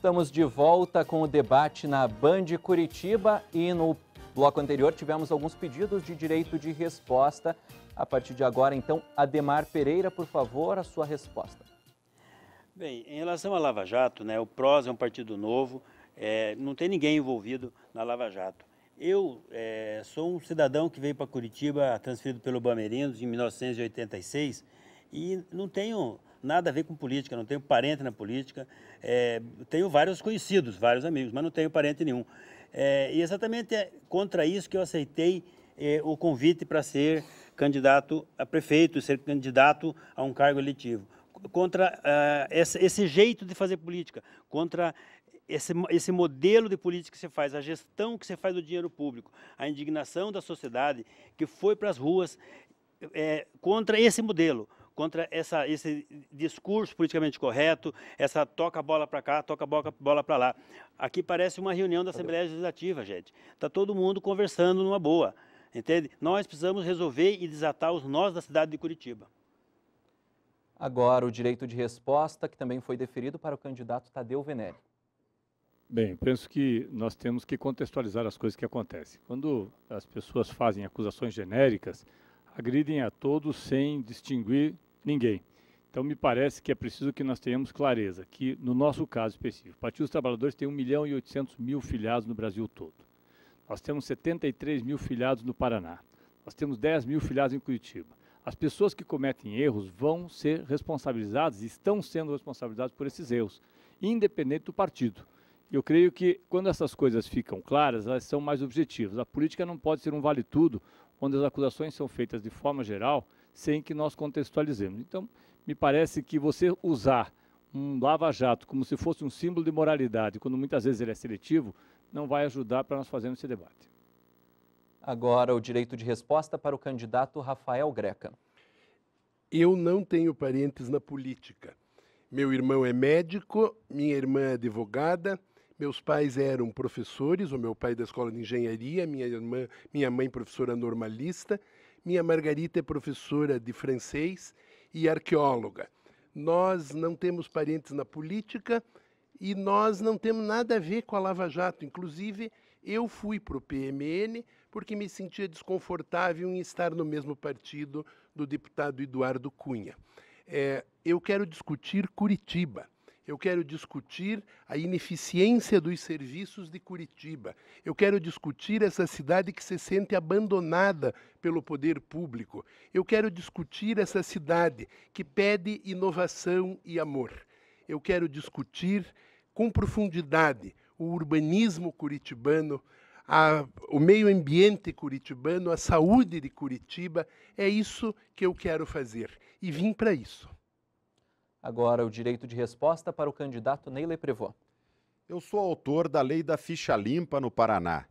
Estamos de volta com o debate na Band Curitiba e no bloco anterior tivemos alguns pedidos de direito de resposta. A partir de agora, então, Ademar Pereira, por favor, a sua resposta. Bem, em relação à Lava Jato, né, o PROS é um partido novo, é, não tem ninguém envolvido na Lava Jato. Eu é, sou um cidadão que veio para Curitiba, transferido pelo Bamerindos em 1986, e não tenho nada a ver com política, não tenho parente na política, é, tenho vários conhecidos, vários amigos, mas não tenho parente nenhum. É, e exatamente é contra isso que eu aceitei é, o convite para ser candidato a prefeito, ser candidato a um cargo eletivo. Contra uh, ah, esse, esse jeito de fazer política, contra esse, esse, modelo de política que você faz, a gestão que você faz do dinheiro público, a indignação da sociedade que foi para as ruas é, contra esse modelo contra essa, esse discurso politicamente correto, essa toca a bola para cá, toca a bola para lá. Aqui parece uma reunião da Assembleia Legislativa, gente. Está todo mundo conversando numa boa, entende? Nós precisamos resolver e desatar os nós da cidade de Curitiba. Agora, o direito de resposta, que também foi deferido para o candidato Tadeu Venere. Bem, penso que nós temos que contextualizar as coisas que acontecem. Quando as pessoas fazem acusações genéricas, agridem a todos sem distinguir ninguém. Então, me parece que é preciso que nós tenhamos clareza que, no nosso caso específico, o Partido dos Trabalhadores tem 1 milhão e 800 mil filiados no Brasil todo. Nós temos 73 mil filiados no Paraná. Nós temos 10 mil filiados em Curitiba. As pessoas que cometem erros vão ser responsabilizadas, estão sendo responsabilizadas por esses erros, independente do partido. Eu creio que quando essas coisas ficam claras, elas são mais objetivas. A política não pode ser um vale-tudo, onde as acusações são feitas de forma geral sem que nós contextualizemos. Então, me parece que você usar um lava-jato como se fosse um símbolo de moralidade, quando muitas vezes ele é seletivo, não vai ajudar para nós fazermos esse debate. Agora, o direito de resposta para o candidato Rafael Greca. Eu não tenho parentes na política. Meu irmão é médico, minha irmã é advogada, meus pais eram professores, o meu pai da escola de engenharia, minha irmã, minha mãe professora normalista, minha Margarita é professora de francês e arqueóloga. Nós não temos parentes na política e nós não temos nada a ver com a Lava Jato. Inclusive, eu fui para o PMN porque me sentia desconfortável em estar no mesmo partido do deputado Eduardo Cunha. É, eu quero discutir Curitiba. Eu quero discutir a ineficiência dos serviços de Curitiba. Eu quero discutir essa cidade que se sente abandonada pelo poder público. Eu quero discutir essa cidade que pede inovação e amor. Eu quero discutir com profundidade o urbanismo curitibano, a, o meio ambiente curitibano, a saúde de Curitiba. É isso que eu quero fazer. E vim para isso. Agora, o direito de resposta para o candidato Neile Prevô. Eu sou autor da Lei da Ficha Limpa no Paraná.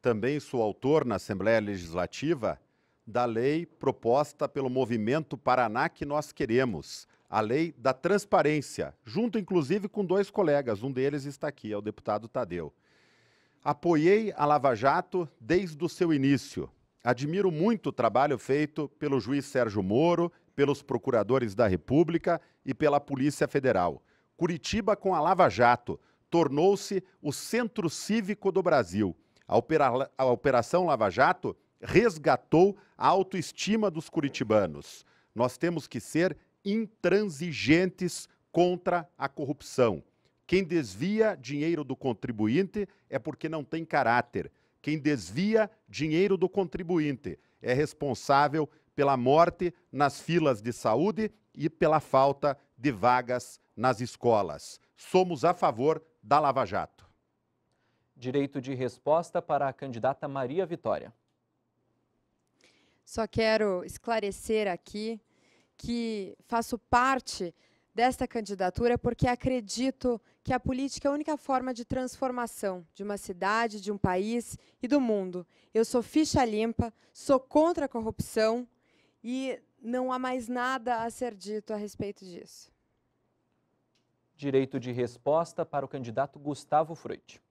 Também sou autor na Assembleia Legislativa da lei proposta pelo movimento Paraná que nós queremos, a lei da transparência, junto inclusive com dois colegas, um deles está aqui, é o deputado Tadeu. Apoiei a Lava Jato desde o seu início. Admiro muito o trabalho feito pelo juiz Sérgio Moro pelos procuradores da República e pela Polícia Federal. Curitiba, com a Lava Jato, tornou-se o centro cívico do Brasil. A, opera... a Operação Lava Jato resgatou a autoestima dos curitibanos. Nós temos que ser intransigentes contra a corrupção. Quem desvia dinheiro do contribuinte é porque não tem caráter. Quem desvia dinheiro do contribuinte é responsável pela morte nas filas de saúde e pela falta de vagas nas escolas. Somos a favor da Lava Jato. Direito de resposta para a candidata Maria Vitória. Só quero esclarecer aqui que faço parte desta candidatura porque acredito que a política é a única forma de transformação de uma cidade, de um país e do mundo. Eu sou ficha limpa, sou contra a corrupção e não há mais nada a ser dito a respeito disso. Direito de resposta para o candidato Gustavo Freud.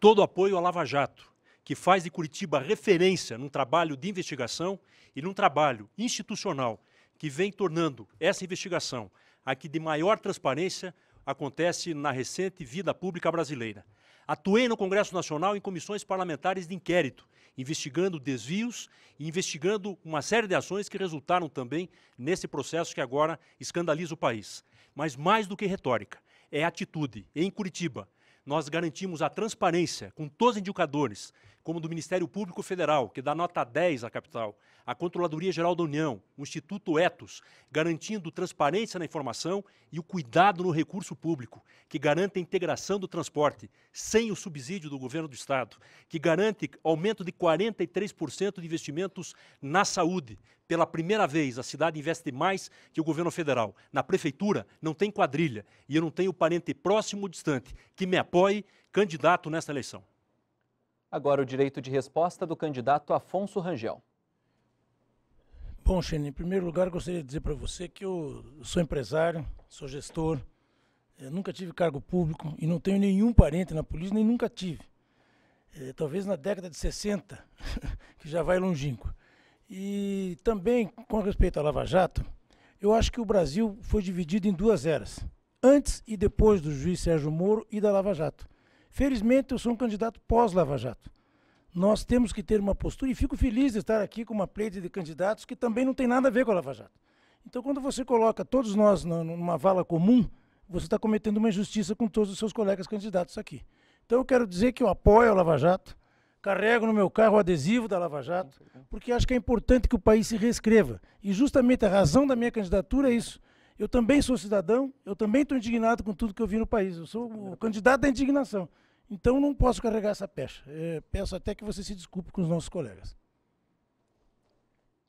Todo apoio à Lava Jato, que faz de Curitiba referência num trabalho de investigação e num trabalho institucional que vem tornando essa investigação a que de maior transparência acontece na recente vida pública brasileira. Atuei no Congresso Nacional em comissões parlamentares de inquérito, investigando desvios e investigando uma série de ações que resultaram também nesse processo que agora escandaliza o país. Mas mais do que retórica, é atitude. Em Curitiba, nós garantimos a transparência com todos os indicadores, como do Ministério Público Federal, que dá nota 10 à capital, a Controladoria Geral da União, o Instituto Etos, garantindo transparência na informação e o cuidado no recurso público, que garante a integração do transporte, sem o subsídio do governo do Estado, que garante aumento de 43% de investimentos na saúde. Pela primeira vez, a cidade investe mais que o governo federal. Na prefeitura, não tem quadrilha e eu não tenho parente próximo ou distante que me apoie candidato nesta eleição. Agora o direito de resposta do candidato Afonso Rangel. Bom, Xene, em primeiro lugar gostaria de dizer para você que eu sou empresário, sou gestor, eh, nunca tive cargo público e não tenho nenhum parente na polícia, nem nunca tive. É, talvez na década de 60, que já vai longínquo. E também, com respeito à Lava Jato, eu acho que o Brasil foi dividido em duas eras, antes e depois do juiz Sérgio Moro e da Lava Jato. Felizmente, eu sou um candidato pós-Lava Jato. Nós temos que ter uma postura, e fico feliz de estar aqui com uma pleite de candidatos que também não tem nada a ver com a Lava Jato. Então, quando você coloca todos nós numa vala comum, você está cometendo uma injustiça com todos os seus colegas candidatos aqui. Então, eu quero dizer que eu apoio a Lava Jato, carrego no meu carro o adesivo da Lava Jato, porque acho que é importante que o país se reescreva. E justamente a razão da minha candidatura é isso. Eu também sou cidadão, eu também estou indignado com tudo que eu vi no país. Eu sou o candidato da indignação. Então não posso carregar essa pecha. É, peço até que você se desculpe com os nossos colegas.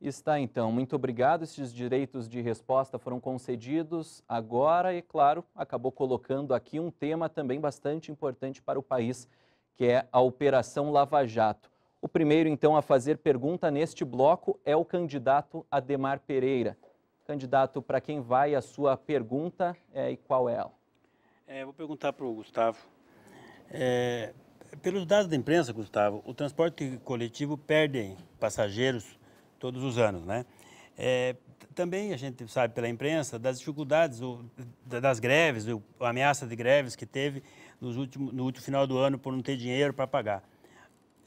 Está então, muito obrigado. Esses direitos de resposta foram concedidos agora e, claro, acabou colocando aqui um tema também bastante importante para o país, que é a Operação Lava Jato. O primeiro, então, a fazer pergunta neste bloco é o candidato Ademar Pereira. Candidato, para quem vai a sua pergunta é, e qual é ela? É, vou perguntar para o Gustavo é, pelos dados da imprensa, Gustavo, o transporte coletivo perde passageiros todos os anos, né? É, também a gente sabe pela imprensa das dificuldades, o, das greves, o, a ameaça de greves que teve nos últimos, no último final do ano por não ter dinheiro para pagar.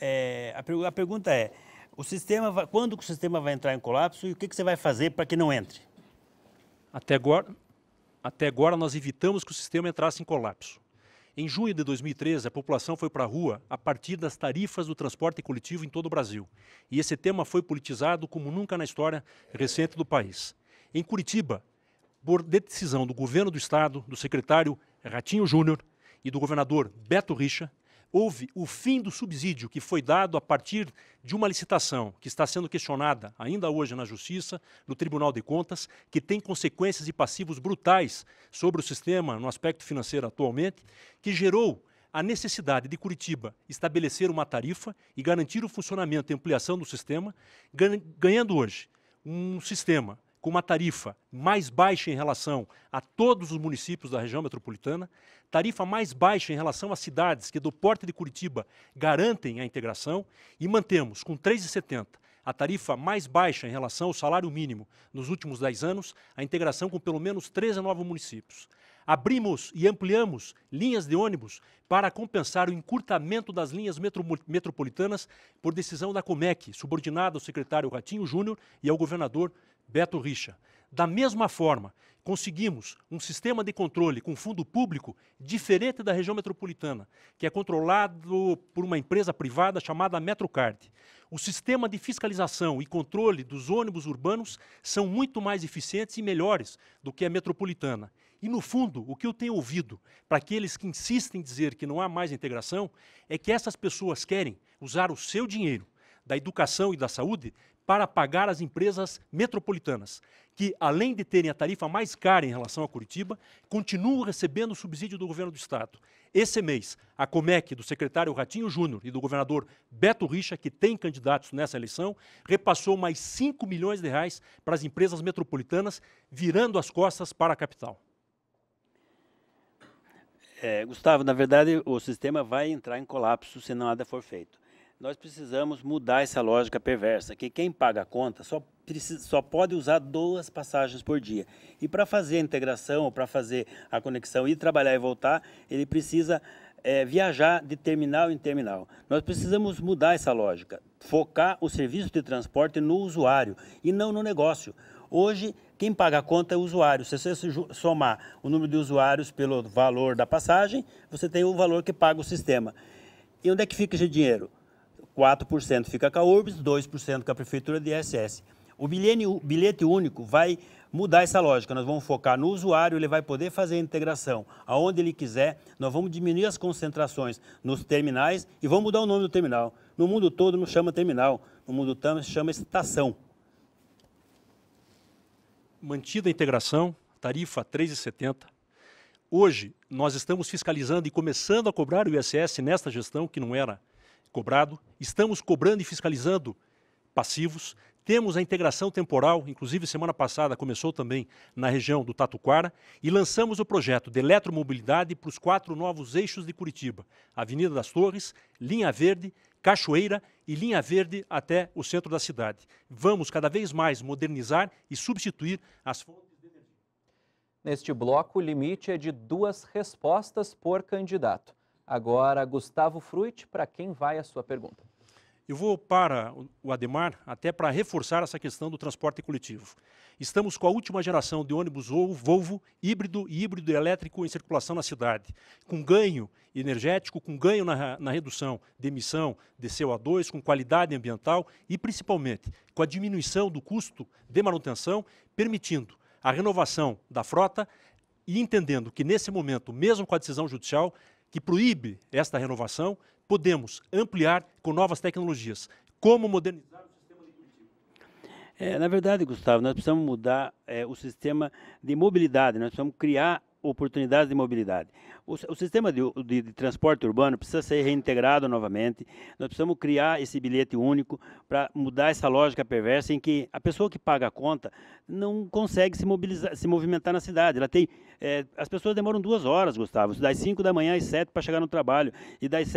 É, a, a, pergunta é, o sistema vai, quando o sistema vai entrar em colapso e o que, que você vai fazer para que não entre? Até agora, até agora nós evitamos que o sistema entrasse em colapso. Em junho de 2013, a população foi para a rua a partir das tarifas do transporte coletivo em todo o Brasil. E esse tema foi politizado como nunca na história recente do país. Em Curitiba, por decisão do governo do estado, do secretário Ratinho Júnior e do governador Beto Richa, houve o fim do subsídio que foi dado a partir de uma licitação que está sendo questionada ainda hoje na Justiça, no Tribunal de Contas, que tem consequências e passivos brutais sobre o sistema no aspecto financeiro atualmente, que gerou a necessidade de Curitiba estabelecer uma tarifa e garantir o funcionamento e ampliação do sistema, ganhando hoje um sistema com uma tarifa mais baixa em relação a todos os municípios da região metropolitana, tarifa mais baixa em relação às cidades que do Porto de Curitiba garantem a integração e mantemos com 3,70 a tarifa mais baixa em relação ao salário mínimo nos últimos 10 anos, a integração com pelo menos 13 novos municípios. Abrimos e ampliamos linhas de ônibus para compensar o encurtamento das linhas metro metropolitanas por decisão da COMEC, subordinada ao secretário Ratinho Júnior e ao governador Beto Richa. Da mesma forma, conseguimos um sistema de controle com fundo público diferente da região metropolitana, que é controlado por uma empresa privada chamada Metrocard. O sistema de fiscalização e controle dos ônibus urbanos são muito mais eficientes e melhores do que a metropolitana. E, no fundo, o que eu tenho ouvido para aqueles que insistem em dizer que não há mais integração é que essas pessoas querem usar o seu dinheiro da educação e da saúde para pagar as empresas metropolitanas, que, além de terem a tarifa mais cara em relação a Curitiba, continuam recebendo o subsídio do governo do Estado. Esse mês, a Comec do secretário Ratinho Júnior e do governador Beto Richa, que tem candidatos nessa eleição, repassou mais 5 milhões de reais para as empresas metropolitanas, virando as costas para a capital. É, Gustavo, na verdade, o sistema vai entrar em colapso se nada for feito. Nós precisamos mudar essa lógica perversa, que quem paga a conta só, precisa, só pode usar duas passagens por dia. E para fazer a integração, para fazer a conexão, ir trabalhar e voltar, ele precisa é, viajar de terminal em terminal. Nós precisamos mudar essa lógica, focar o serviço de transporte no usuário e não no negócio. Hoje, quem paga a conta é o usuário. Se você somar o número de usuários pelo valor da passagem, você tem o valor que paga o sistema. E onde é que fica esse dinheiro? 4% fica com a URBS, 2% com a Prefeitura de ISS. O bilhete único vai mudar essa lógica. Nós vamos focar no usuário, ele vai poder fazer a integração aonde ele quiser. Nós vamos diminuir as concentrações nos terminais e vamos mudar o nome do terminal. No mundo todo não chama terminal, no mundo todo chama estação. Mantida a integração, tarifa 3,70. Hoje, nós estamos fiscalizando e começando a cobrar o ISS nesta gestão, que não era cobrado, estamos cobrando e fiscalizando passivos, temos a integração temporal, inclusive semana passada começou também na região do Tatuquara, e lançamos o projeto de eletromobilidade para os quatro novos eixos de Curitiba: Avenida das Torres, Linha Verde, Cachoeira e Linha Verde até o centro da cidade. Vamos cada vez mais modernizar e substituir as fontes de energia. Neste bloco, o limite é de duas respostas por candidato. Agora, Gustavo Fruit, para quem vai a sua pergunta? Eu vou para o Ademar, até para reforçar essa questão do transporte coletivo. Estamos com a última geração de ônibus Volvo híbrido e híbrido elétrico em circulação na cidade, com ganho energético, com ganho na, na redução de emissão de CO2, com qualidade ambiental e, principalmente, com a diminuição do custo de manutenção, permitindo a renovação da frota e entendendo que, nesse momento, mesmo com a decisão judicial, que proíbe esta renovação, podemos ampliar com novas tecnologias. Como modernizar o sistema de É, na verdade, Gustavo, nós precisamos mudar é, o sistema de mobilidade, nós precisamos criar oportunidades de mobilidade. O, o sistema de, de, de, transporte urbano precisa ser reintegrado novamente. Nós precisamos criar esse bilhete único para mudar essa lógica perversa em que a pessoa que paga a conta não consegue se, mobilizar, se movimentar na cidade. Ela tem, é, as pessoas demoram duas horas, Gustavo, das 5 da manhã às 7 para chegar no trabalho e das,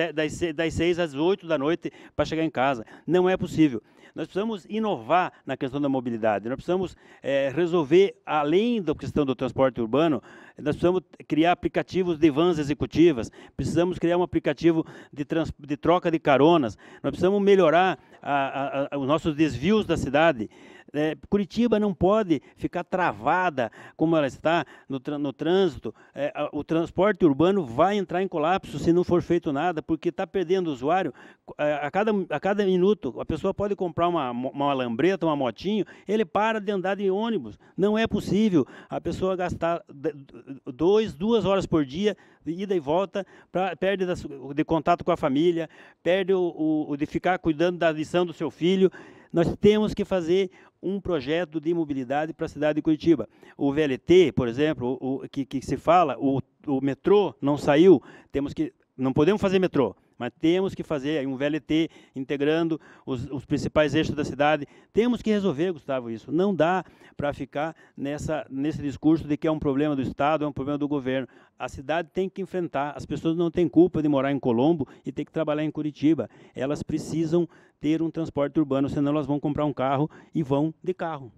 das 6 às 8 da noite para chegar em casa. Não é possível. Nós precisamos inovar na questão da mobilidade, nós precisamos é, resolver, além da questão do transporte urbano, nós precisamos criar aplicativos de vans executivas, precisamos criar um aplicativo de, trans, de troca de caronas, nós precisamos melhorar a, a, a, os nossos desvios da cidade. É, Curitiba não pode ficar travada como ela está no, no trânsito. É, o transporte urbano vai entrar em colapso se não for feito nada, porque está perdendo o usuário. É, a cada, a cada minuto, a pessoa pode comprar uma, uma lambreta, uma motinho, ele para de andar de ônibus. Não é possível a pessoa gastar dois, duas horas por dia, de ida e volta, pra, perde da, de contato com a família, perde o, o, o de ficar cuidando da lição do seu filho. Nós temos que fazer um projeto de mobilidade para a cidade de Curitiba. O VLT, por exemplo, o, o que, que, se fala, o, o metrô não saiu, temos que não podemos fazer metrô, mas temos que fazer um VLT integrando os, os principais eixos da cidade. Temos que resolver, Gustavo, isso. Não dá para ficar nessa, nesse discurso de que é um problema do Estado, é um problema do governo. A cidade tem que enfrentar. As pessoas não têm culpa de morar em Colombo e ter que trabalhar em Curitiba. Elas precisam ter um transporte urbano, senão elas vão comprar um carro e vão de carro.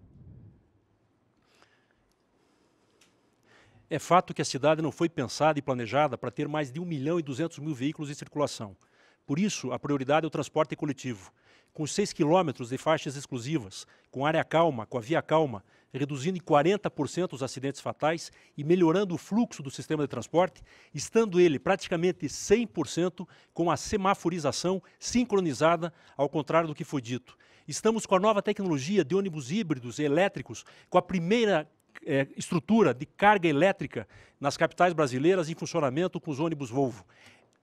É fato que a cidade não foi pensada e planejada para ter mais de 1 milhão e 200 mil veículos em circulação. Por isso, a prioridade é o transporte coletivo. Com 6 quilômetros de faixas exclusivas, com área calma, com a via calma, reduzindo em 40% os acidentes fatais e melhorando o fluxo do sistema de transporte, estando ele praticamente 100% com a semaforização sincronizada, ao contrário do que foi dito. Estamos com a nova tecnologia de ônibus híbridos e elétricos, com a primeira é, estrutura de carga elétrica nas capitais brasileiras em funcionamento com os ônibus Volvo.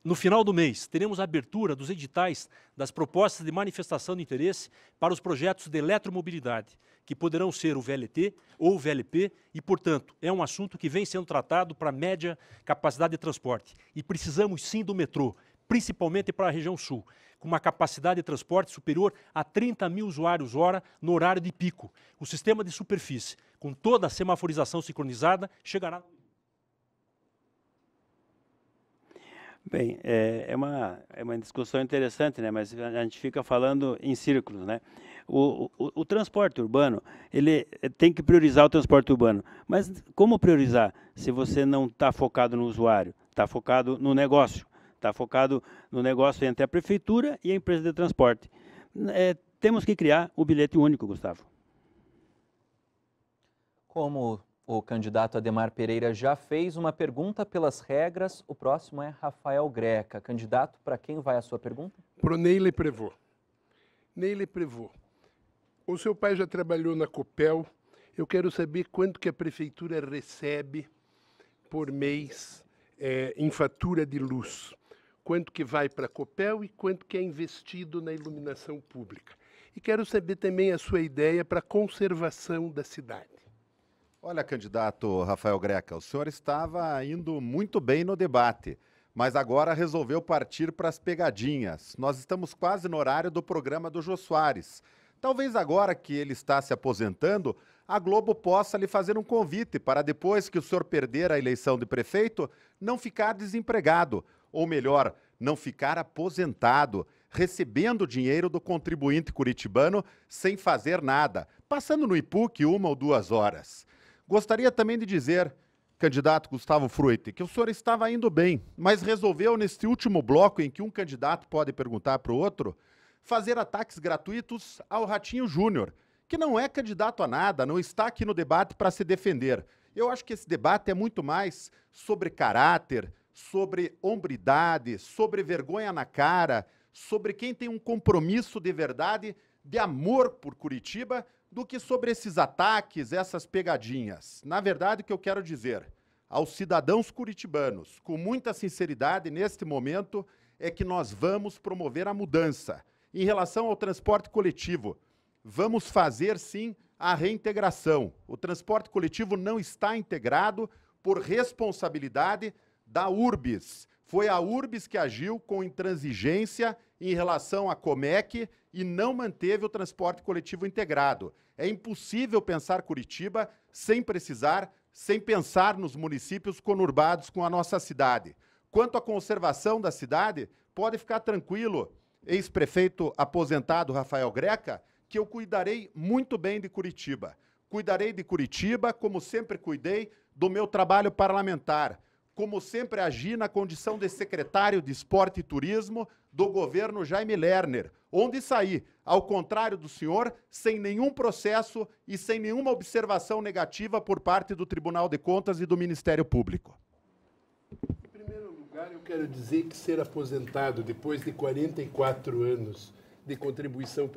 No final do mês, teremos a abertura dos editais das propostas de manifestação de interesse para os projetos de eletromobilidade, que poderão ser o VLT ou o VLP, e, portanto, é um assunto que vem sendo tratado para média capacidade de transporte. E precisamos sim do metrô, principalmente para a região sul, com uma capacidade de transporte superior a 30 mil usuários hora no horário de pico. O sistema de superfície com toda a semaforização sincronizada, chegará. Bem, é, é, uma, é uma discussão interessante, né? mas a gente fica falando em círculos. Né? O, o, o, transporte urbano, ele é, tem que priorizar o transporte urbano. Mas como priorizar se você não está focado no usuário, está focado no negócio? Está focado no negócio entre a prefeitura e a empresa de transporte. É, temos que criar o bilhete único, Gustavo. Como o candidato Ademar Pereira já fez uma pergunta pelas regras, o próximo é Rafael Greca. Candidato, para quem vai a sua pergunta? Para o Neile Prevô. Neile Prevô, o seu pai já trabalhou na Copel. Eu quero saber quanto que a prefeitura recebe por mês é, em fatura de luz. Quanto que vai para a Copel e quanto que é investido na iluminação pública. E quero saber também a sua ideia para a conservação da cidade. Olha, candidato Rafael Greca, o senhor estava indo muito bem no debate, mas agora resolveu partir para as pegadinhas. Nós estamos quase no horário do programa do Jô Soares. Talvez agora que ele está se aposentando, a Globo possa lhe fazer um convite para depois que o senhor perder a eleição de prefeito, não ficar desempregado, ou melhor, não ficar aposentado, recebendo dinheiro do contribuinte curitibano sem fazer nada, passando no IPUC uma ou duas horas. Gostaria também de dizer, candidato Gustavo Fruite, que o senhor estava indo bem, mas resolveu, neste último bloco em que um candidato pode perguntar para o outro, fazer ataques gratuitos ao Ratinho Júnior, que não é candidato a nada, não está aqui no debate para se defender. Eu acho que esse debate é muito mais sobre caráter, sobre hombridade, sobre vergonha na cara, sobre quem tem um compromisso de verdade, de amor por Curitiba, do que sobre esses ataques, essas pegadinhas. Na verdade, o que eu quero dizer aos cidadãos curitibanos, com muita sinceridade neste momento, é que nós vamos promover a mudança. Em relação ao transporte coletivo, vamos fazer sim a reintegração. O transporte coletivo não está integrado por responsabilidade da URBIS. Foi a URBS que agiu com intransigência em relação à Comec e não manteve o transporte coletivo integrado. É impossível pensar Curitiba sem precisar, sem pensar nos municípios conurbados com a nossa cidade. Quanto à conservação da cidade, pode ficar tranquilo, ex-prefeito aposentado Rafael Greca, que eu cuidarei muito bem de Curitiba. Cuidarei de Curitiba, como sempre cuidei do meu trabalho parlamentar como sempre agi na condição de secretário de Esporte e Turismo do governo Jaime Lerner, onde saí, ao contrário do senhor, sem nenhum processo e sem nenhuma observação negativa por parte do Tribunal de Contas e do Ministério Público. Em primeiro lugar, eu quero dizer que ser aposentado depois de 44 anos de contribuição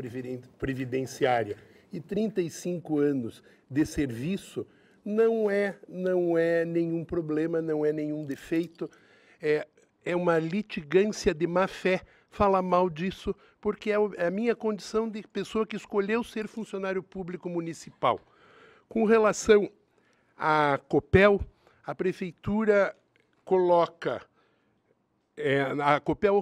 previdenciária e 35 anos de serviço não é, não é nenhum problema, não é nenhum defeito, é, é uma litigância de má fé falar mal disso, porque é, é a minha condição de pessoa que escolheu ser funcionário público municipal. Com relação à COPEL, a prefeitura coloca. É, a COPEL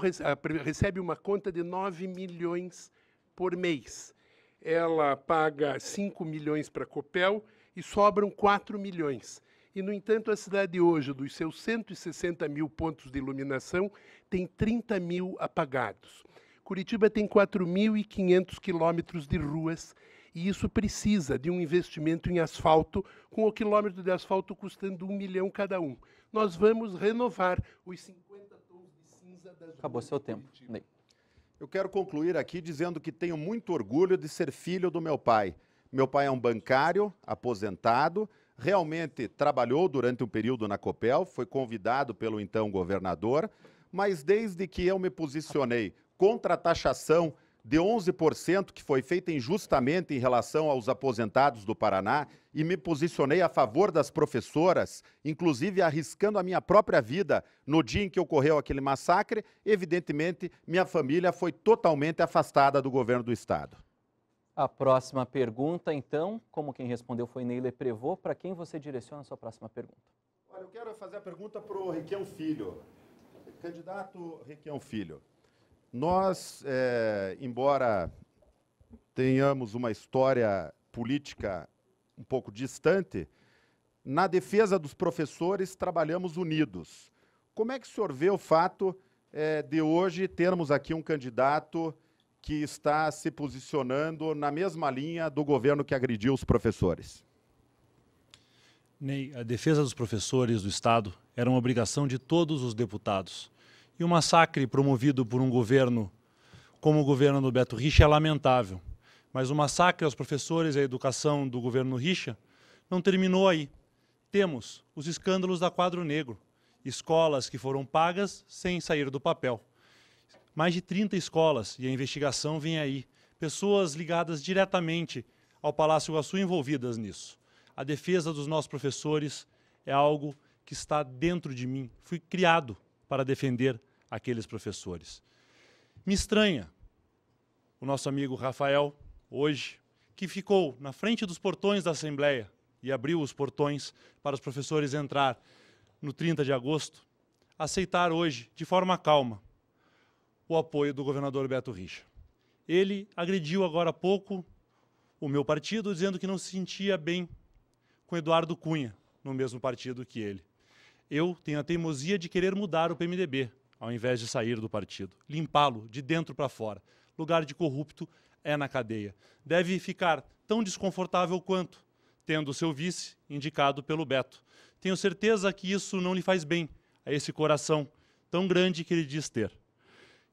recebe uma conta de 9 milhões por mês. Ela paga 5 milhões para a COPEL e sobram 4 milhões. E, no entanto, a cidade hoje, dos seus 160 mil pontos de iluminação, tem 30 mil apagados. Curitiba tem 4.500 quilômetros de ruas e isso precisa de um investimento em asfalto, com o quilômetro de asfalto custando um milhão cada um. Nós vamos renovar os 50 tons de cinza das Acabou seu tempo. Eu quero concluir aqui dizendo que tenho muito orgulho de ser filho do meu pai. Meu pai é um bancário aposentado, realmente trabalhou durante um período na Copel, foi convidado pelo então governador, mas desde que eu me posicionei contra a taxação de 11% que foi feita injustamente em relação aos aposentados do Paraná e me posicionei a favor das professoras, inclusive arriscando a minha própria vida no dia em que ocorreu aquele massacre, evidentemente minha família foi totalmente afastada do governo do estado. A próxima pergunta, então, como quem respondeu foi Neile Prevô, para quem você direciona a sua próxima pergunta? Olha, eu quero fazer a pergunta para o Requião Filho. Candidato Requião Filho, nós, é, embora tenhamos uma história política um pouco distante, na defesa dos professores trabalhamos unidos. Como é que o senhor vê o fato é, de hoje termos aqui um candidato que está se posicionando na mesma linha do governo que agrediu os professores? Ney, a defesa dos professores do Estado era uma obrigação de todos os deputados. E o massacre promovido por um governo como o governo do Beto Richa é lamentável. Mas o massacre aos professores e à educação do governo Richa não terminou aí. Temos os escândalos da Quadro Negro, escolas que foram pagas sem sair do papel mais de 30 escolas e a investigação vem aí. Pessoas ligadas diretamente ao Palácio Iguaçu envolvidas nisso. A defesa dos nossos professores é algo que está dentro de mim. Fui criado para defender aqueles professores. Me estranha o nosso amigo Rafael, hoje, que ficou na frente dos portões da Assembleia e abriu os portões para os professores entrar no 30 de agosto, aceitar hoje, de forma calma, o apoio do governador Beto Richa. Ele agrediu agora há pouco o meu partido, dizendo que não se sentia bem com Eduardo Cunha, no mesmo partido que ele. Eu tenho a teimosia de querer mudar o PMDB, ao invés de sair do partido, limpá-lo de dentro para fora. Lugar de corrupto é na cadeia. Deve ficar tão desconfortável quanto, tendo seu vice indicado pelo Beto. Tenho certeza que isso não lhe faz bem a esse coração tão grande que ele diz ter.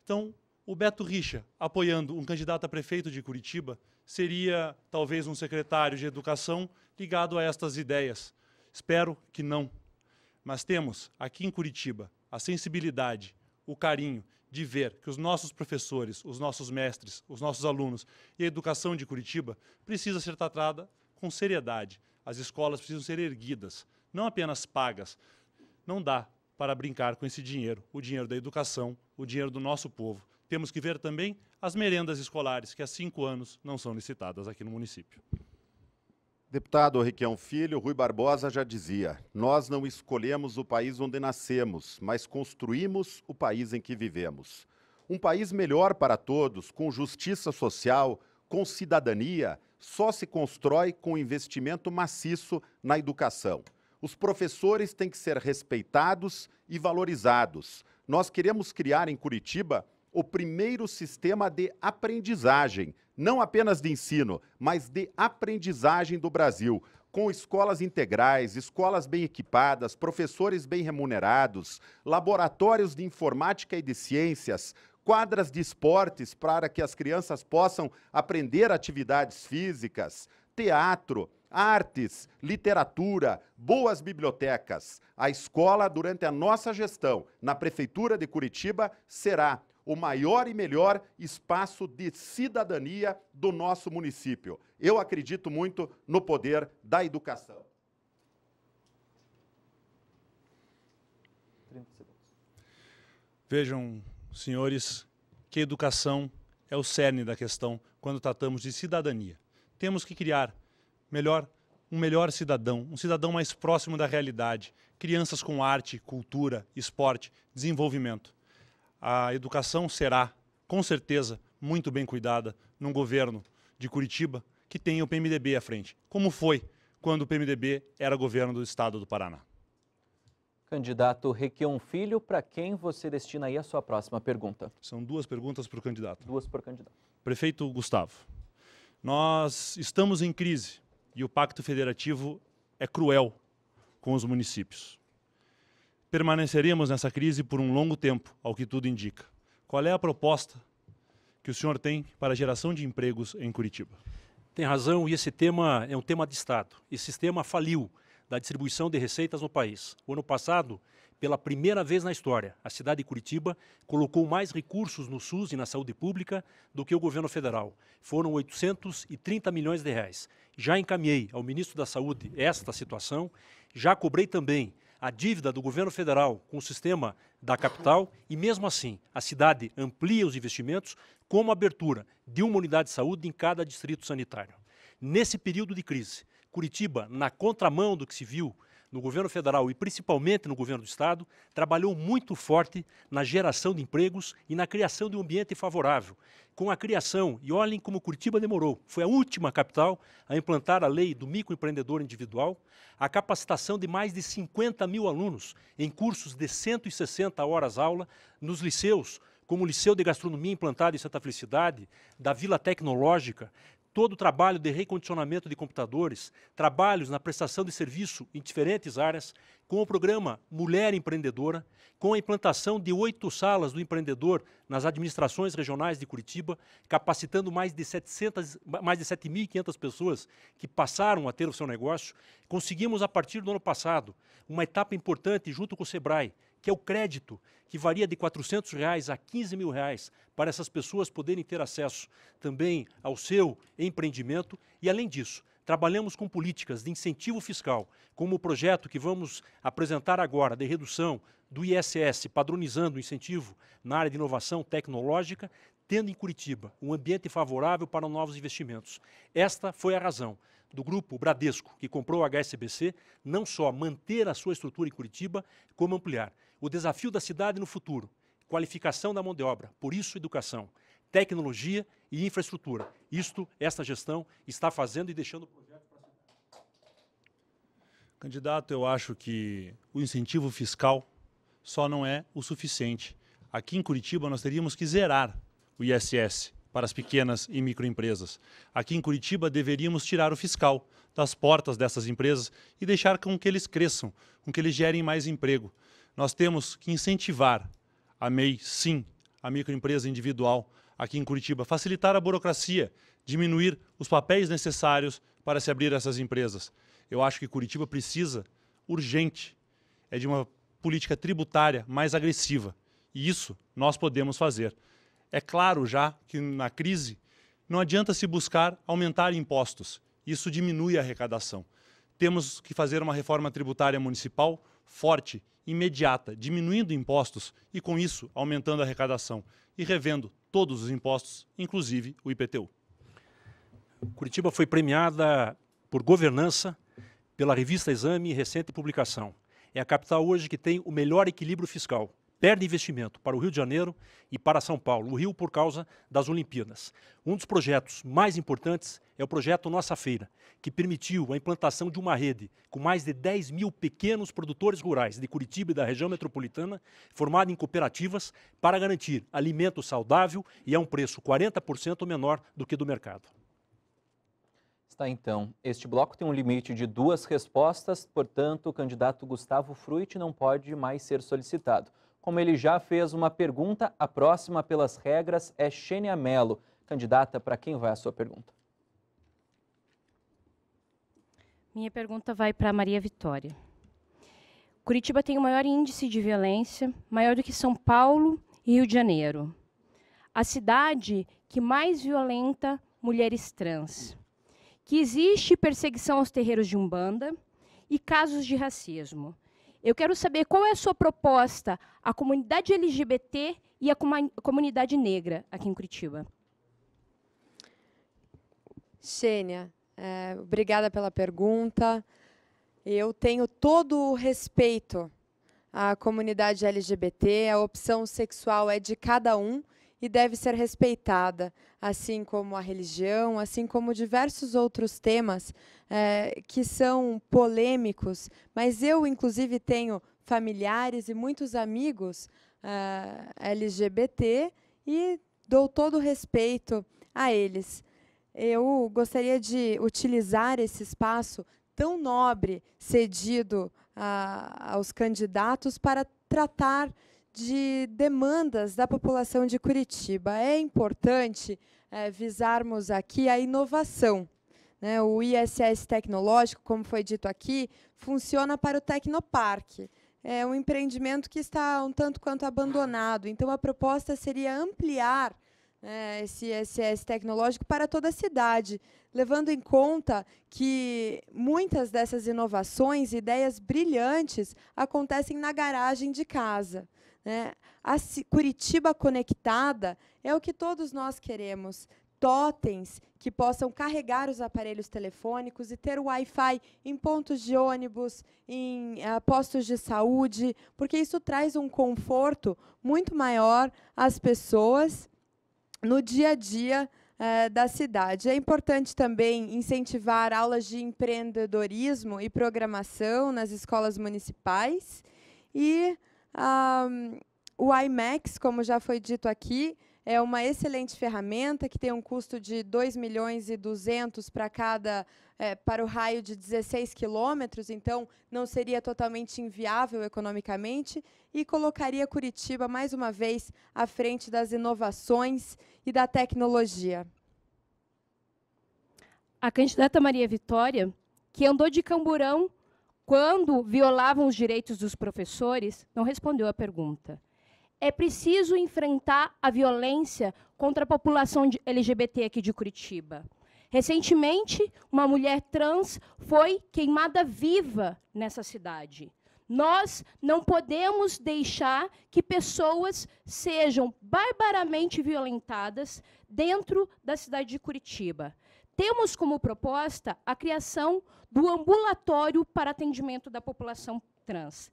Então, o Beto Richa apoiando um candidato a prefeito de Curitiba seria talvez um secretário de educação ligado a estas ideias. Espero que não. Mas temos aqui em Curitiba a sensibilidade, o carinho de ver que os nossos professores, os nossos mestres, os nossos alunos e a educação de Curitiba precisa ser tratada com seriedade. As escolas precisam ser erguidas, não apenas pagas. Não dá para brincar com esse dinheiro, o dinheiro da educação, o dinheiro do nosso povo. Temos que ver também as merendas escolares, que há cinco anos não são licitadas aqui no município. Deputado Requião Filho, Rui Barbosa já dizia: Nós não escolhemos o país onde nascemos, mas construímos o país em que vivemos. Um país melhor para todos, com justiça social, com cidadania, só se constrói com investimento maciço na educação. Os professores têm que ser respeitados e valorizados. Nós queremos criar em Curitiba o primeiro sistema de aprendizagem, não apenas de ensino, mas de aprendizagem do Brasil, com escolas integrais, escolas bem equipadas, professores bem remunerados, laboratórios de informática e de ciências, quadras de esportes para que as crianças possam aprender atividades físicas, teatro, artes, literatura, boas bibliotecas. A escola, durante a nossa gestão na Prefeitura de Curitiba, será o maior e melhor espaço de cidadania do nosso município. Eu acredito muito no poder da educação. Vejam, senhores, que educação é o cerne da questão quando tratamos de cidadania. Temos que criar melhor, um melhor cidadão, um cidadão mais próximo da realidade, crianças com arte, cultura, esporte, desenvolvimento. A educação será, com certeza, muito bem cuidada num governo de Curitiba que tem o PMDB à frente, como foi quando o PMDB era governo do estado do Paraná. Candidato Requião Filho, para quem você destina aí a sua próxima pergunta? São duas perguntas para o candidato. Duas por candidato. Prefeito Gustavo, nós estamos em crise e o pacto federativo é cruel com os municípios. Permaneceremos nessa crise por um longo tempo, ao que tudo indica. Qual é a proposta que o senhor tem para a geração de empregos em Curitiba? Tem razão, e esse tema é um tema de Estado. Esse sistema faliu da distribuição de receitas no país. O ano passado, pela primeira vez na história, a cidade de Curitiba colocou mais recursos no SUS e na saúde pública do que o governo federal. Foram 830 milhões de reais. Já encaminhei ao ministro da Saúde esta situação, já cobrei também a dívida do governo federal com o sistema da capital e, mesmo assim, a cidade amplia os investimentos com a abertura de uma unidade de saúde em cada distrito sanitário. Nesse período de crise, Curitiba, na contramão do que se viu no governo federal e principalmente no governo do estado, trabalhou muito forte na geração de empregos e na criação de um ambiente favorável. Com a criação, e olhem como Curitiba demorou, foi a última capital a implantar a lei do microempreendedor individual, a capacitação de mais de 50 mil alunos em cursos de 160 horas aula nos liceus, como o Liceu de Gastronomia implantado em Santa Felicidade, da Vila Tecnológica, todo o trabalho de recondicionamento de computadores, trabalhos na prestação de serviço em diferentes áreas, com o programa Mulher Empreendedora, com a implantação de oito salas do empreendedor nas administrações regionais de Curitiba, capacitando mais de 700, mais de 7.500 pessoas que passaram a ter o seu negócio, conseguimos a partir do ano passado uma etapa importante junto com o Sebrae que é o crédito, que varia de 400 reais a 15 mil reais, para essas pessoas poderem ter acesso também ao seu empreendimento. E, além disso, trabalhamos com políticas de incentivo fiscal, como o projeto que vamos apresentar agora de redução do ISS, padronizando o incentivo na área de inovação tecnológica, tendo em Curitiba um ambiente favorável para novos investimentos. Esta foi a razão do grupo Bradesco, que comprou o HSBC, não só manter a sua estrutura em Curitiba, como ampliar. O desafio da cidade no futuro, qualificação da mão de obra, por isso educação, tecnologia e infraestrutura. Isto esta gestão está fazendo e deixando o projeto para a cidade. Candidato, eu acho que o incentivo fiscal só não é o suficiente. Aqui em Curitiba nós teríamos que zerar o ISS para as pequenas e microempresas. Aqui em Curitiba deveríamos tirar o fiscal das portas dessas empresas e deixar com que eles cresçam, com que eles gerem mais emprego nós temos que incentivar a MEI, sim, a microempresa individual aqui em Curitiba, facilitar a burocracia, diminuir os papéis necessários para se abrir essas empresas. Eu acho que Curitiba precisa, urgente, é de uma política tributária mais agressiva. E isso nós podemos fazer. É claro já que na crise não adianta se buscar aumentar impostos. Isso diminui a arrecadação. Temos que fazer uma reforma tributária municipal forte imediata, diminuindo impostos e, com isso, aumentando a arrecadação e revendo todos os impostos, inclusive o IPTU. Curitiba foi premiada por governança pela revista Exame recente publicação. É a capital hoje que tem o melhor equilíbrio fiscal perde investimento para o Rio de Janeiro e para São Paulo, o Rio por causa das Olimpíadas. Um dos projetos mais importantes é o projeto Nossa Feira, que permitiu a implantação de uma rede com mais de 10 mil pequenos produtores rurais de Curitiba e da região metropolitana, formada em cooperativas, para garantir alimento saudável e a um preço 40% menor do que do mercado. Está então. Este bloco tem um limite de duas respostas, portanto, o candidato Gustavo Fruit não pode mais ser solicitado. Como ele já fez uma pergunta, a próxima pelas regras é Xênia Mello, candidata para quem vai a sua pergunta. Minha pergunta vai para Maria Vitória. Curitiba tem o maior índice de violência, maior do que São Paulo e Rio de Janeiro. A cidade que mais violenta mulheres trans. Que existe perseguição aos terreiros de Umbanda e casos de racismo. Eu quero saber qual é a sua proposta à comunidade LGBT e à comunidade negra aqui em Curitiba. Xênia, é, obrigada pela pergunta. Eu tenho todo o respeito à comunidade LGBT, a opção sexual é de cada um e deve ser respeitada, assim como a religião, assim como diversos outros temas é, que são polêmicos. Mas eu, inclusive, tenho familiares e muitos amigos é, LGBT e dou todo o respeito a eles. Eu gostaria de utilizar esse espaço tão nobre cedido a, aos candidatos para tratar de demandas da população de Curitiba. É importante é, visarmos aqui a inovação. Né? O ISS tecnológico, como foi dito aqui, funciona para o Tecnoparque. É um empreendimento que está um tanto quanto abandonado. Então, a proposta seria ampliar né, esse ISS tecnológico para toda a cidade, levando em conta que muitas dessas inovações, ideias brilhantes, acontecem na garagem de casa. Né? A Curitiba conectada é o que todos nós queremos. Totens que possam carregar os aparelhos telefônicos e ter o Wi-Fi em pontos de ônibus, em uh, postos de saúde, porque isso traz um conforto muito maior às pessoas no dia a dia eh, da cidade. É importante também incentivar aulas de empreendedorismo e programação nas escolas municipais e um, ah, o IMAX, como já foi dito aqui, é uma excelente ferramenta que tem um custo de 2 milhões e 200 para cada é, para o raio de 16 quilômetros, então não seria totalmente inviável economicamente e colocaria Curitiba mais uma vez à frente das inovações e da tecnologia. A candidata Maria Vitória, que andou de camburão quando violavam os direitos dos professores, não respondeu à pergunta. É preciso enfrentar a violência contra a população LGBT aqui de Curitiba. Recentemente, uma mulher trans foi queimada viva nessa cidade. Nós não podemos deixar que pessoas sejam barbaramente violentadas dentro da cidade de Curitiba temos como proposta a criação do ambulatório para atendimento da população trans.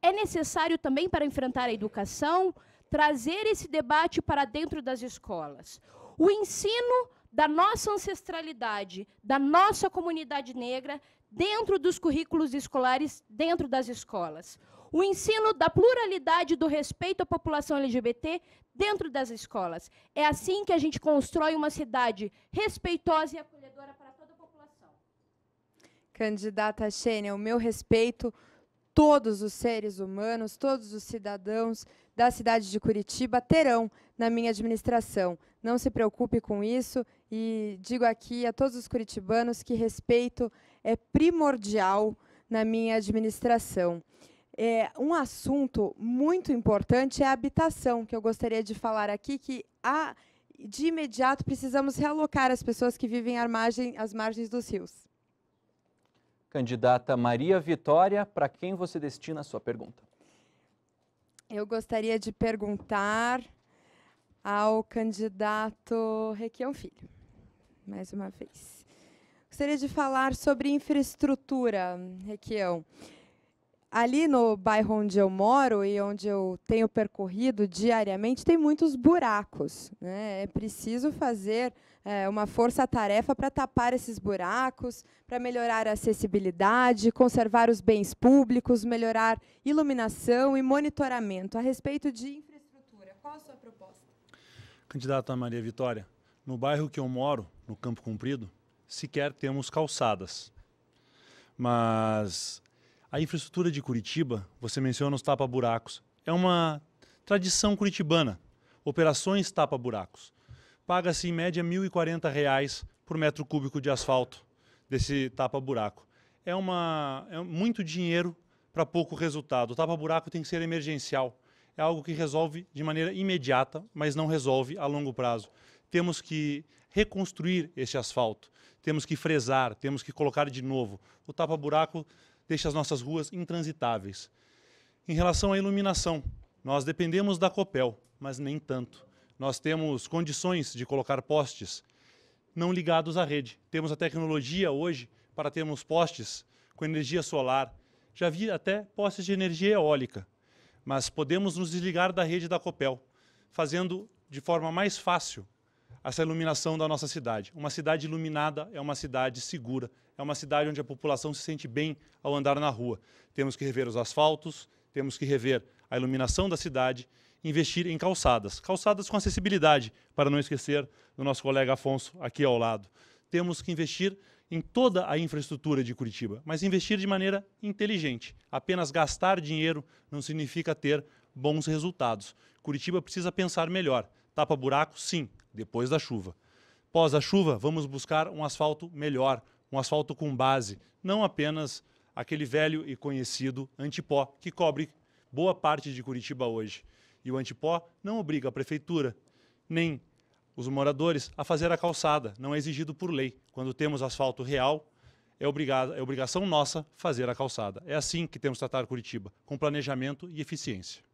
É necessário também, para enfrentar a educação, trazer esse debate para dentro das escolas. O ensino da nossa ancestralidade, da nossa comunidade negra, dentro dos currículos escolares, dentro das escolas. O ensino da pluralidade do respeito à população LGBT dentro das escolas. É assim que a gente constrói uma cidade respeitosa e acolhedora para toda a população. Candidata Xênia, o meu respeito todos os seres humanos, todos os cidadãos da cidade de Curitiba terão na minha administração. Não se preocupe com isso e digo aqui a todos os curitibanos que respeito é primordial na minha administração. É, um assunto muito importante é a habitação, que eu gostaria de falar aqui, que a, de imediato precisamos realocar as pessoas que vivem à margem, às margens dos rios. Candidata Maria Vitória, para quem você destina a sua pergunta? Eu gostaria de perguntar ao candidato Requião Filho, mais uma vez. Gostaria de falar sobre infraestrutura, Requião ali no bairro onde eu moro e onde eu tenho percorrido diariamente, tem muitos buracos. Né? É preciso fazer é, uma força-tarefa para tapar esses buracos, para melhorar a acessibilidade, conservar os bens públicos, melhorar iluminação e monitoramento. A respeito de infraestrutura, qual a sua proposta? Candidata Maria Vitória, no bairro que eu moro, no Campo Comprido, sequer temos calçadas. Mas a infraestrutura de Curitiba, você menciona os tapa-buracos, é uma tradição curitibana. Operações tapa-buracos. Paga-se em média R$ 1.040 por metro cúbico de asfalto desse tapa-buraco. É, uma, é muito dinheiro para pouco resultado. O tapa-buraco tem que ser emergencial. É algo que resolve de maneira imediata, mas não resolve a longo prazo. Temos que reconstruir este asfalto. Temos que fresar, temos que colocar de novo. O tapa-buraco deixa as nossas ruas intransitáveis. Em relação à iluminação, nós dependemos da Copel, mas nem tanto. Nós temos condições de colocar postes não ligados à rede. Temos a tecnologia hoje para termos postes com energia solar. Já vi até postes de energia eólica, mas podemos nos desligar da rede da Copel, fazendo de forma mais fácil essa iluminação da nossa cidade. Uma cidade iluminada é uma cidade segura, é uma cidade onde a população se sente bem ao andar na rua. Temos que rever os asfaltos, temos que rever a iluminação da cidade, investir em calçadas, calçadas com acessibilidade, para não esquecer do nosso colega Afonso aqui ao lado. Temos que investir em toda a infraestrutura de Curitiba, mas investir de maneira inteligente. Apenas gastar dinheiro não significa ter bons resultados. Curitiba precisa pensar melhor Tapa-buraco, sim, depois da chuva. Pós a chuva, vamos buscar um asfalto melhor, um asfalto com base, não apenas aquele velho e conhecido antipó que cobre boa parte de Curitiba hoje. E o antipó não obriga a prefeitura, nem os moradores a fazer a calçada, não é exigido por lei. Quando temos asfalto real, é, obrigado, é obrigação nossa fazer a calçada. É assim que temos que tratar Curitiba, com planejamento e eficiência.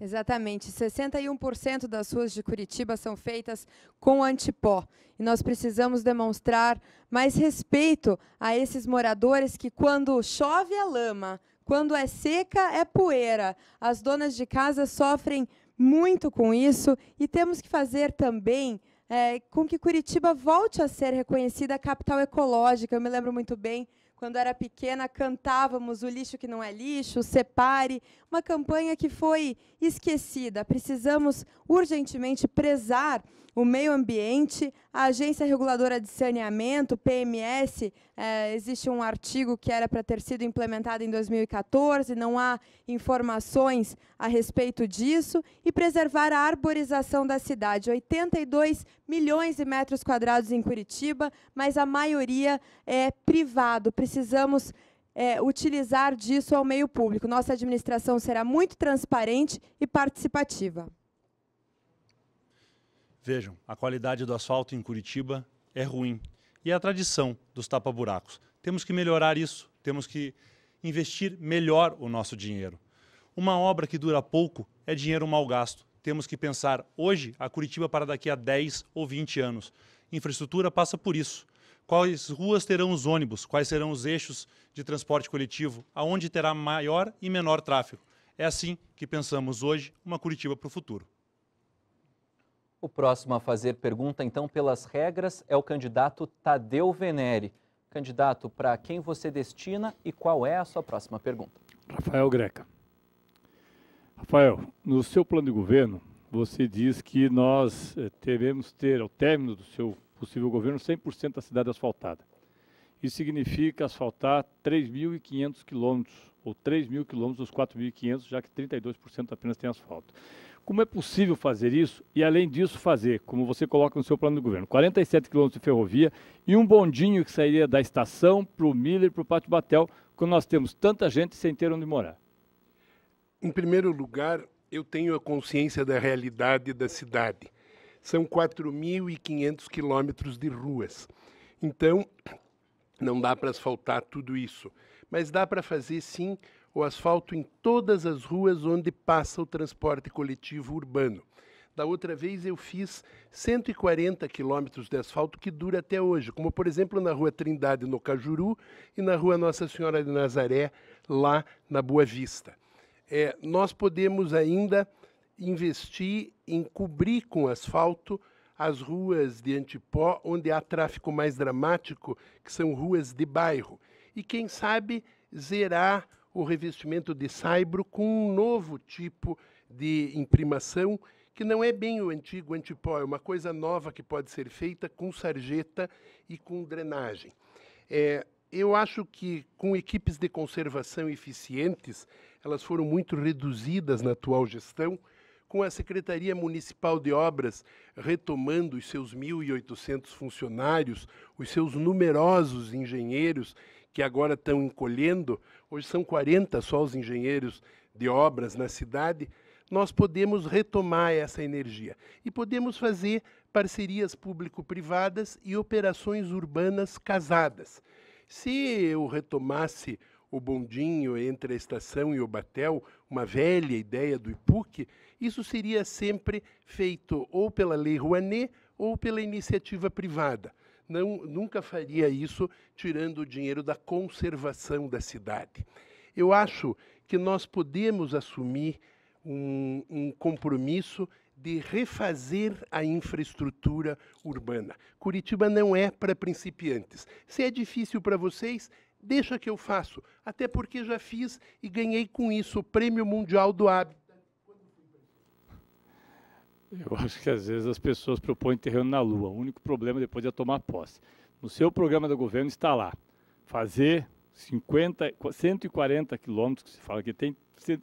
Exatamente. 61% das ruas de Curitiba são feitas com antipó. E nós precisamos demonstrar mais respeito a esses moradores que, quando chove, é lama, quando é seca, é poeira. As donas de casa sofrem muito com isso e temos que fazer também. É, com que Curitiba volte a ser reconhecida capital ecológica. Eu me lembro muito bem quando era pequena, cantávamos O Lixo Que Não É Lixo, Separe, uma campanha que foi esquecida. Precisamos urgentemente prezar o meio ambiente. A Agência Reguladora de Saneamento, PMS, é, eh, existe um artigo que era para ter sido implementado em 2014, não há informações a respeito disso. E preservar a arborização da cidade. 82 milhões de metros quadrados em Curitiba, mas a maioria é privado. Precisamos precisamos é, utilizar disso ao meio público. Nossa administração será muito transparente e participativa. Vejam, a qualidade do asfalto em Curitiba é ruim. E a tradição dos tapa-buracos. Temos que melhorar isso, temos que investir melhor o nosso dinheiro. Uma obra que dura pouco é dinheiro mal gasto. Temos que pensar hoje a Curitiba para daqui a 10 ou 20 anos. Infraestrutura passa por isso quais ruas terão os ônibus, quais serão os eixos de transporte coletivo, aonde terá maior e menor tráfego. É assim que pensamos hoje uma Curitiba para o futuro. O próximo a fazer pergunta, então, pelas regras é o candidato Tadeu Venere. Candidato, para quem você destina e qual é a sua próxima pergunta? Rafael Greca. Rafael, no seu plano de governo, você diz que nós eh, devemos ter, ao término do seu possível governo, 100% da cidade asfaltada. Isso significa asfaltar 3.500 quilômetros, ou 3.000 mil quilômetros dos 4.500, já que 32% apenas tem asfalto. Como é possível fazer isso e, além disso, fazer, como você coloca no seu plano de governo, 47 quilômetros de ferrovia e um bondinho que sairia da estação para o Miller e para o Pátio Batel, quando nós temos tanta gente sem ter onde morar? Em primeiro lugar, eu tenho a consciência da realidade da cidade são 4.500 quilômetros de ruas. Então, não dá para asfaltar tudo isso, mas dá para fazer sim o asfalto em todas as ruas onde passa o transporte coletivo urbano. Da outra vez eu fiz 140 quilômetros de asfalto que dura até hoje, como por exemplo na Rua Trindade, no Cajuru, e na Rua Nossa Senhora de Nazaré, lá na Boa Vista. É, nós podemos ainda investir encobrir com asfalto as ruas de Antipó, onde há tráfico mais dramático, que são ruas de bairro. E quem sabe zerar o revestimento de saibro com um novo tipo de imprimação, que não é bem o antigo antipó, é uma coisa nova que pode ser feita com sarjeta e com drenagem. É, eu acho que com equipes de conservação eficientes, elas foram muito reduzidas na atual gestão, com a Secretaria Municipal de Obras retomando os seus 1.800 funcionários, os seus numerosos engenheiros que agora estão encolhendo, hoje são 40 só os engenheiros de obras na cidade, nós podemos retomar essa energia e podemos fazer parcerias público-privadas e operações urbanas casadas. Se eu retomasse o bondinho entre a estação e o batel, uma velha ideia do IPUC, isso seria sempre feito ou pela Lei Rouanet ou pela iniciativa privada. Não, nunca faria isso tirando o dinheiro da conservação da cidade. Eu acho que nós podemos assumir um, um compromisso de refazer a infraestrutura urbana. Curitiba não é para principiantes. Se é difícil para vocês, deixa que eu faço, até porque já fiz e ganhei com isso o Prêmio Mundial do Hábito. Eu acho que às vezes as pessoas propõem terreno na lua. O único problema depois é tomar posse. No seu programa do governo está lá fazer 50, 140 quilômetros, que se fala que tem,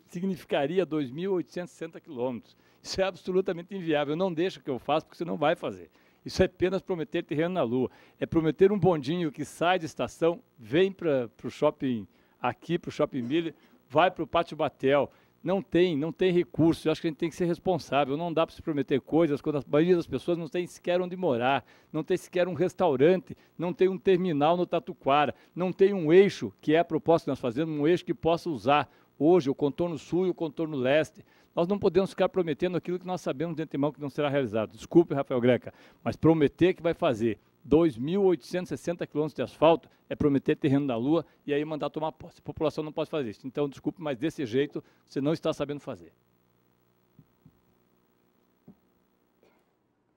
significaria 2.860 quilômetros. Isso é absolutamente inviável. Não deixa que eu faça, porque você não vai fazer. Isso é apenas prometer terreno na Lua. É prometer um bondinho que sai da estação, vem para o shopping aqui, para o shopping Miller, vai para o Pátio Batel. Não tem, não tem recurso. Eu acho que a gente tem que ser responsável. Não dá para se prometer coisas quando a maioria das pessoas não tem sequer onde morar, não tem sequer um restaurante, não tem um terminal no Tatuquara, não tem um eixo, que é a proposta que nós fazemos, um eixo que possa usar hoje o contorno sul e o contorno leste. Nós não podemos ficar prometendo aquilo que nós sabemos de antemão que não será realizado. Desculpe, Rafael Greca, mas prometer que vai fazer 2.860 quilômetros de asfalto é prometer terreno da Lua e aí mandar tomar posse. A população não pode fazer isso. Então, desculpe, mas desse jeito você não está sabendo fazer.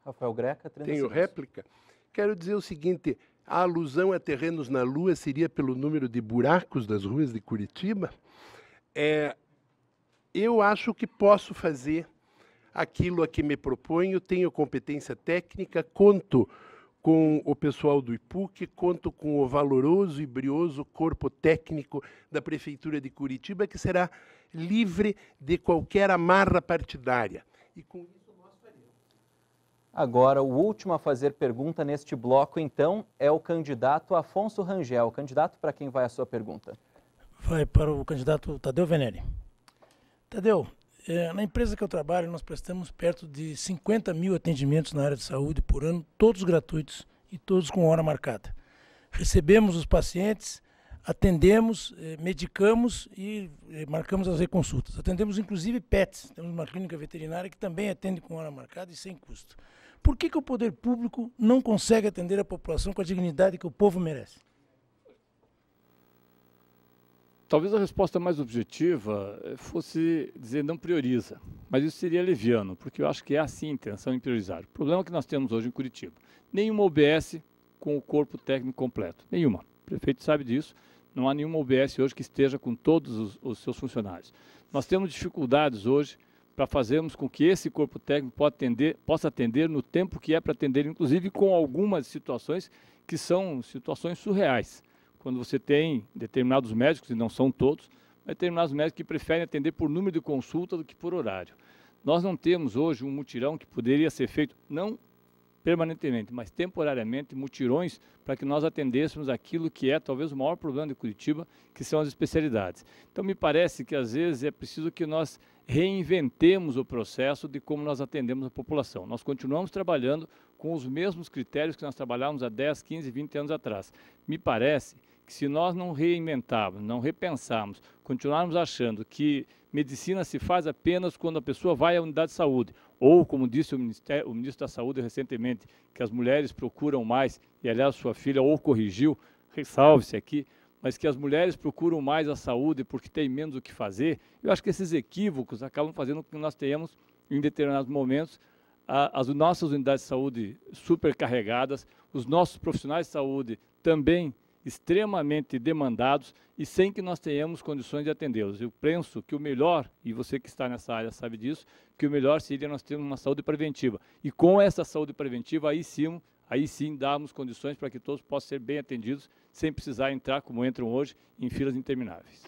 Rafael Greca, 30 Tenho segundos. réplica. Quero dizer o seguinte: a alusão a terrenos na Lua seria pelo número de buracos das ruas de Curitiba? É, eu acho que posso fazer aquilo a que me proponho, tenho competência técnica, conto com o pessoal do IPUC, conto com o valoroso e brioso corpo técnico da Prefeitura de Curitiba, que será livre de qualquer amarra partidária. E com isso nós faremos. Agora, o último a fazer pergunta neste bloco, então, é o candidato Afonso Rangel. Candidato, para quem vai a sua pergunta? Vai para o candidato Tadeu Venere. Tadeu, é, na empresa que eu trabalho, nós prestamos perto de 50 mil atendimentos na área de saúde por ano, todos gratuitos e todos com hora marcada. Recebemos os pacientes, atendemos, eh, medicamos e eh, marcamos as reconsultas. Atendemos inclusive PETs, temos uma clínica veterinária que também atende com hora marcada e sem custo. Por que, que o poder público não consegue atender a população com a dignidade que o povo merece? Talvez a resposta mais objetiva eh, fosse dizer não prioriza, mas isso seria leviano, porque eu acho que é assim a intenção em priorizar. O problema que nós temos hoje em Curitiba, nenhuma OBS com o corpo técnico completo, nenhuma. O prefeito sabe disso, não há nenhuma OBS hoje que esteja com todos os, os seus funcionários. Nós temos dificuldades hoje para fazermos com que esse corpo técnico atender, possa atender no tempo que é para atender, inclusive com algumas situações que são situações surreais quando você tem determinados médicos, e não são todos, mas determinados médicos que preferem atender por número de consulta do que por horário. Nós não temos hoje um mutirão que poderia ser feito, não permanentemente, mas temporariamente, mutirões para que nós atendêssemos aquilo que é talvez o maior problema de Curitiba, que são as especialidades. Então, me parece que às vezes é preciso que nós reinventemos o processo de como nós atendemos a população. Nós continuamos trabalhando com os mesmos critérios que nós trabalhávamos há 10, 15, 20 anos atrás. Me parece que se nós não reinventarmos, não repensarmos, continuarmos achando que medicina se faz apenas quando a pessoa vai à unidade de saúde, ou, como disse o, o ministro da Saúde recentemente, que as mulheres procuram mais, e aliás sua filha ou corrigiu, ressalve-se aqui, mas que as mulheres procuram mais a saúde porque tem menos o que fazer, eu acho que esses equívocos acabam fazendo com que nós tenhamos, em determinados momentos, a, as nossas unidades de saúde supercarregadas, os nossos profissionais de saúde também extremamente demandados e sem que nós tenhamos condições de atendê-los. Eu penso que o melhor, e você que está nessa área sabe disso, que o melhor seria nós termos uma saúde preventiva. E com essa saúde preventiva, aí sim, aí sim darmos condições para que todos possam ser bem atendidos, sem precisar entrar, como entram hoje, em filas intermináveis.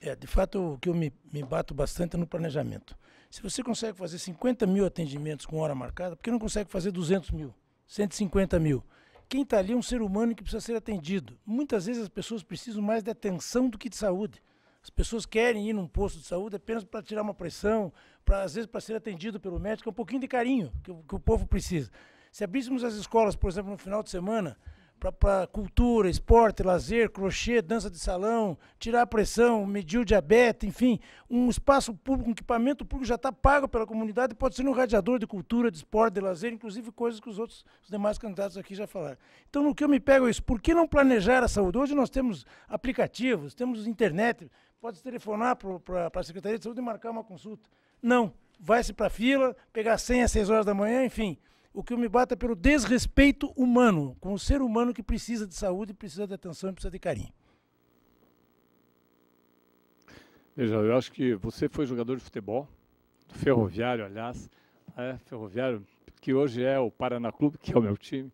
É, de fato, o que eu me, me bato bastante é no planejamento. Se você consegue fazer 50 mil atendimentos com hora marcada, por que não consegue fazer 200 mil, 150 mil? Quem está ali é um ser humano que precisa ser atendido. Muitas vezes as pessoas precisam mais de atenção do que de saúde. As pessoas querem ir num posto de saúde apenas para tirar uma pressão, às vezes para ser atendido pelo médico, é um pouquinho de carinho que, que o povo precisa. Se abríssemos as escolas, por exemplo, no final de semana, para cultura, esporte, lazer, crochê, dança de salão, tirar a pressão, medir o diabetes, enfim, um espaço público, um equipamento público já está pago pela comunidade, pode ser um radiador de cultura, de esporte, de lazer, inclusive coisas que os outros, os demais candidatos aqui já falaram. Então, no que eu me pego é isso, por que não planejar a saúde? Hoje nós temos aplicativos, temos internet, pode telefonar para a Secretaria de Saúde e marcar uma consulta. Não, vai-se para a fila, pegar a senha às 6 horas da manhã, enfim o que me bata é pelo desrespeito humano, com o ser humano que precisa de saúde, precisa de atenção, precisa de carinho. Veja, eu acho que você foi jogador de futebol, do Ferroviário, aliás, é, Ferroviário, que hoje é o Paraná Clube, que é o meu time,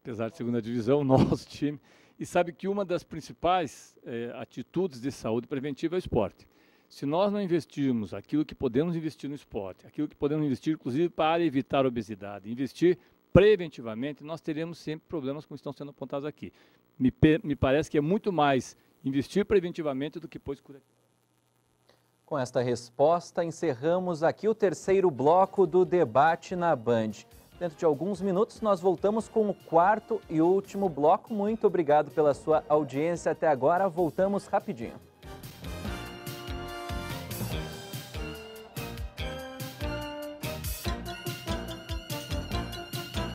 apesar de segunda divisão, nosso time, e sabe que uma das principais é, atitudes de saúde preventiva é o esporte. Se nós não investirmos aquilo que podemos investir no esporte, aquilo que podemos investir, inclusive, para evitar a obesidade, investir preventivamente, nós teremos sempre problemas como estão sendo apontados aqui. Me, me parece que é muito mais investir preventivamente do que pôs curativo. Com esta resposta, encerramos aqui o terceiro bloco do debate na Band. Dentro de alguns minutos, nós voltamos com o quarto e último bloco. Muito obrigado pela sua audiência até agora. Voltamos rapidinho.